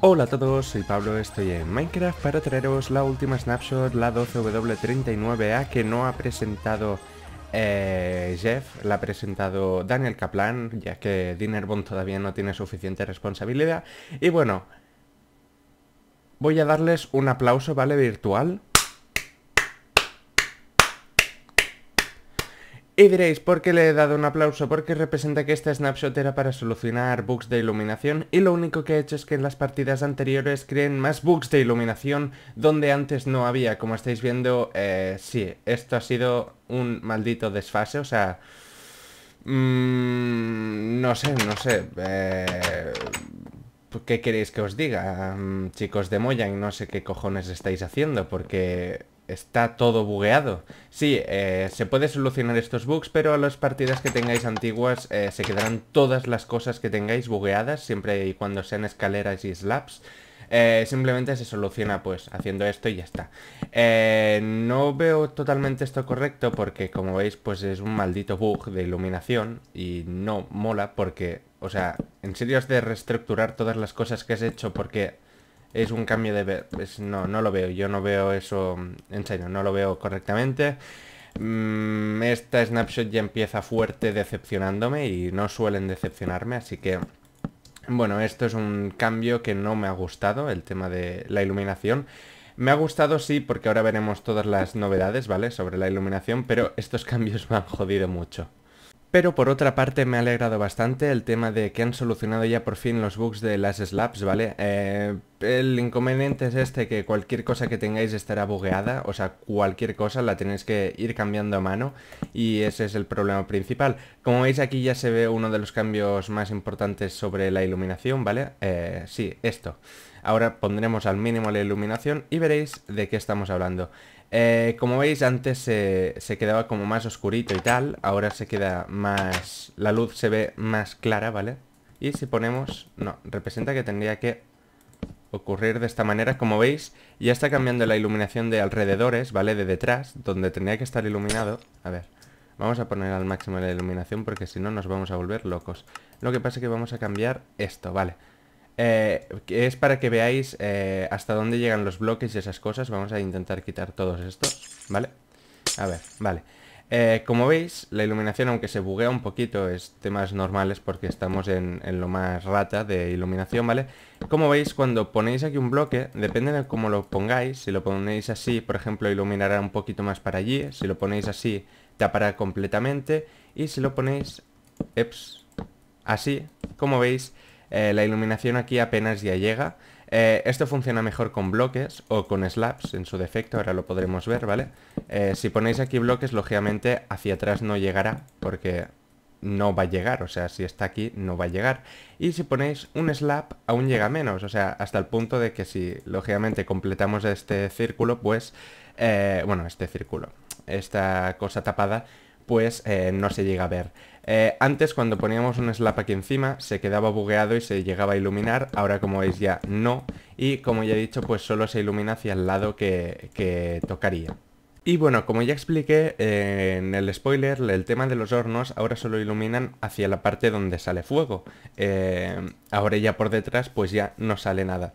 Hola a todos, soy Pablo, estoy en Minecraft para traeros la última snapshot, la 12W39A que no ha presentado eh, Jeff, la ha presentado Daniel Kaplan, ya que Dinnerbone todavía no tiene suficiente responsabilidad. Y bueno, voy a darles un aplauso, ¿vale? Virtual, Y diréis, ¿por qué le he dado un aplauso? Porque representa que este snapshot era para solucionar bugs de iluminación y lo único que he hecho es que en las partidas anteriores creen más bugs de iluminación donde antes no había. Como estáis viendo, eh, sí, esto ha sido un maldito desfase, o sea... Mm, no sé, no sé. Eh, ¿Qué queréis que os diga? Mm, chicos de y no sé qué cojones estáis haciendo porque está todo bugueado. Sí, eh, se puede solucionar estos bugs, pero a las partidas que tengáis antiguas eh, se quedarán todas las cosas que tengáis bugueadas, siempre y cuando sean escaleras y slabs. Eh, simplemente se soluciona pues haciendo esto y ya está. no veo totalmente esto correcto porque como veis pues es un maldito bug de iluminación y no mola porque, o sea, en serio has de reestructurar todas las cosas que has hecho porque es un cambio de... no, no lo veo, yo no veo eso, mm, en serio, no lo veo correctamente. Mm, esta snapshot ya empieza fuerte decepcionándome y no suelen decepcionarme, así que... Bueno, esto es un cambio que no me ha gustado, el tema de la iluminación. Me ha gustado sí, porque ahora veremos todas las novedades, ¿vale? Sobre la iluminación, pero estos cambios me han jodido mucho. Pero por otra parte me ha alegrado bastante el tema de que han solucionado ya por fin los bugs de las slaps, ¿vale? Eh, el inconveniente es este, que cualquier cosa que tengáis estará bugueada, o sea, cualquier cosa la tenéis que ir cambiando a mano y ese es el problema principal. Como veis aquí ya se ve uno de los cambios más importantes sobre la iluminación, ¿vale? Eh, sí, esto. Ahora pondremos al mínimo la iluminación y veréis de qué estamos hablando. Eh, como veis antes se quedaba como más oscurito y tal, ahora se queda más... la luz se ve más clara, ¿vale? Y si ponemos... no, representa que tendría que ocurrir de esta manera. Como veis, ya está cambiando la iluminación de alrededores, ¿vale? De detrás, donde tendría que estar iluminado. A ver, vamos a poner al máximo la iluminación porque si no nos vamos a volver locos. Lo que pasa es que vamos a cambiar esto, ¿vale? vale eh, que es para que veáis eh, hasta dónde llegan los bloques y esas cosas. Vamos a intentar quitar todos estos, ¿vale? A ver, vale. Eh, como veis, la iluminación, aunque se buguea un poquito, es temas normales porque estamos en, lo más rata de iluminación, ¿vale? Como veis, cuando ponéis aquí un bloque, depende de cómo lo pongáis, si lo ponéis así, por ejemplo, iluminará un poquito más para allí, si lo ponéis así, tapará completamente, y si lo ponéis eps, así, como veis, eh, la iluminación aquí apenas ya llega. Eh, esto funciona mejor con bloques o con slabs en su defecto, ahora lo podremos ver, ¿vale? Eh, si ponéis aquí bloques, lógicamente hacia atrás no llegará porque no va a llegar, o sea, si está aquí no va a llegar. Y si ponéis un slab aún llega menos, o sea, hasta el punto de que si lógicamente completamos este círculo, pues, bueno, este círculo, esta cosa tapada, pues no se llega a ver. Eh, antes cuando poníamos un slap aquí encima se quedaba bugueado y se llegaba a iluminar, ahora como veis ya no, y como ya he dicho pues solo se ilumina hacia el lado que, que tocaría. Y bueno, como ya expliqué eh, en el spoiler, el tema de los hornos ahora solo iluminan hacia la parte donde sale fuego. ahora ya por detrás pues ya no sale nada.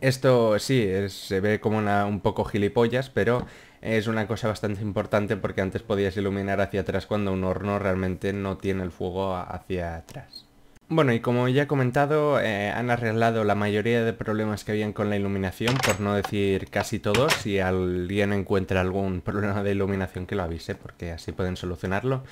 Esto sí, se ve como un poco gilipollas, pero es una cosa bastante importante porque antes podías iluminar hacia atrás cuando un horno realmente no tiene el fuego hacia atrás. Bueno, y como ya he comentado, eh, han arreglado la mayoría de problemas que habían con la iluminación, por no decir casi todos. Si alguien encuentra algún problema de iluminación, que lo avise, porque así pueden solucionarlo.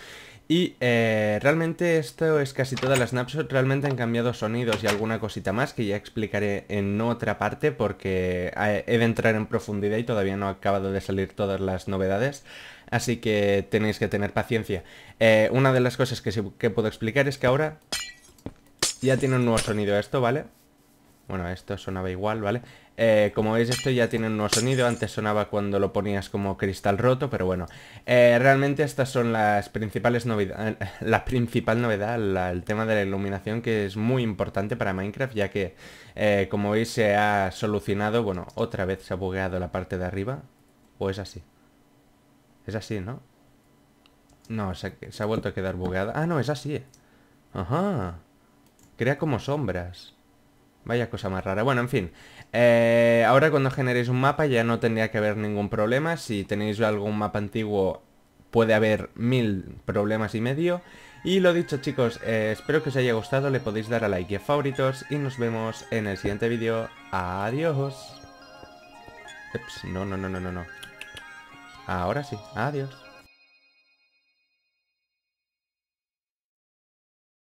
Y eh, realmente esto es casi toda la snapshot, realmente han cambiado sonidos y alguna cosita más que ya explicaré en otra parte porque eh, he de entrar en profundidad y todavía no he acabado de salir todas las novedades así que tenéis que tener paciencia. una de las cosas que, que puedo explicar es que ahora ya tiene un nuevo sonido esto, ¿vale? Bueno, esto sonaba igual, ¿vale? Eh, como veis esto ya tiene un nuevo sonido, antes sonaba cuando lo ponías como cristal roto, pero bueno. Eh, realmente estas son las principales novedades, la principal novedad, el tema de la iluminación que es muy importante para Minecraft, ya que eh, como veis se ha solucionado, bueno, otra vez se ha bugueado la parte de arriba, o es así. Es así, ¿no? No, se, se ha vuelto a quedar bugueado Ah, no, es así. Ajá. Crea como sombras. Vaya cosa más rara. Bueno, en fin. Eh, ahora cuando generéis un mapa ya no tendría que haber ningún problema. Si tenéis algún mapa antiguo puede haber mil problemas y medio. Y lo dicho chicos, eh, espero que os haya gustado, le podéis dar a like y a favoritos y nos vemos en el siguiente vídeo. Adiós. no, no, no, no, no. Ahora sí, adiós.